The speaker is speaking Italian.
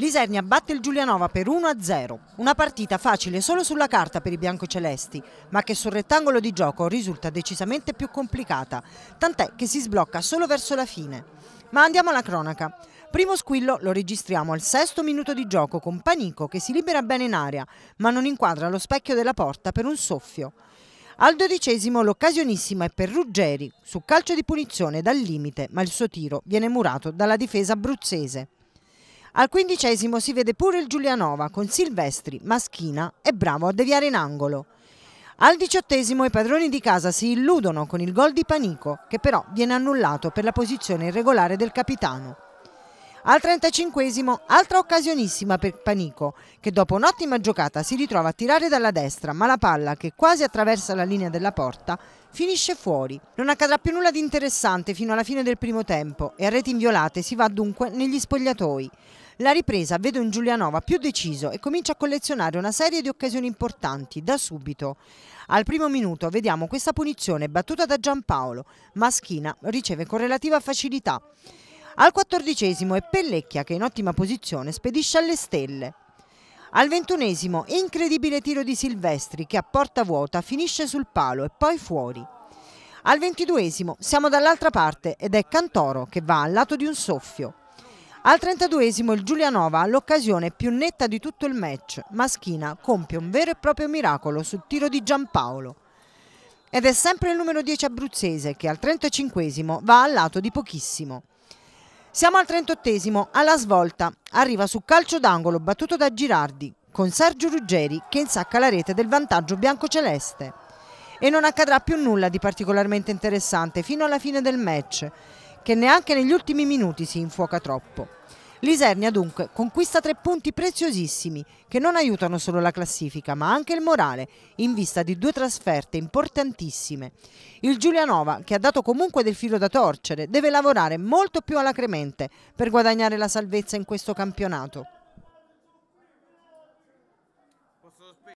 Lisernia batte il Giulianova per 1-0, una partita facile solo sulla carta per i biancocelesti, ma che sul rettangolo di gioco risulta decisamente più complicata, tant'è che si sblocca solo verso la fine. Ma andiamo alla cronaca. Primo squillo lo registriamo al sesto minuto di gioco con Panico che si libera bene in aria, ma non inquadra lo specchio della porta per un soffio. Al dodicesimo l'occasionissima è per Ruggeri, su calcio di punizione dal limite, ma il suo tiro viene murato dalla difesa abruzzese. Al quindicesimo si vede pure il Giulianova con Silvestri, Maschina e Bravo a deviare in angolo. Al diciottesimo i padroni di casa si illudono con il gol di Panico, che però viene annullato per la posizione irregolare del capitano. Al 35 esimo altra occasionissima per Panico, che dopo un'ottima giocata si ritrova a tirare dalla destra, ma la palla, che quasi attraversa la linea della porta, finisce fuori. Non accadrà più nulla di interessante fino alla fine del primo tempo e a reti inviolate si va dunque negli spogliatoi. La ripresa vede un Giulianova più deciso e comincia a collezionare una serie di occasioni importanti da subito. Al primo minuto vediamo questa punizione battuta da Giampaolo, ma Schina riceve con relativa facilità. Al quattordicesimo è Pellecchia che in ottima posizione spedisce alle stelle. Al ventunesimo incredibile tiro di Silvestri che a porta vuota finisce sul palo e poi fuori. Al ventiduesimo siamo dall'altra parte ed è Cantoro che va al lato di un soffio. Al trentaduesimo, il Giulianova ha l'occasione più netta di tutto il match, Maschina compie un vero e proprio miracolo sul tiro di Giampaolo. Ed è sempre il numero 10 abruzzese che al trentacinquesimo va al lato di pochissimo. Siamo al 38 esimo alla svolta. Arriva su calcio d'angolo battuto da Girardi, con Sergio Ruggeri che insacca la rete del vantaggio biancoceleste. E non accadrà più nulla di particolarmente interessante fino alla fine del match, che neanche negli ultimi minuti si infuoca troppo. Lisernia dunque conquista tre punti preziosissimi che non aiutano solo la classifica ma anche il morale in vista di due trasferte importantissime. Il Giulianova, che ha dato comunque del filo da torcere, deve lavorare molto più alacremente per guadagnare la salvezza in questo campionato.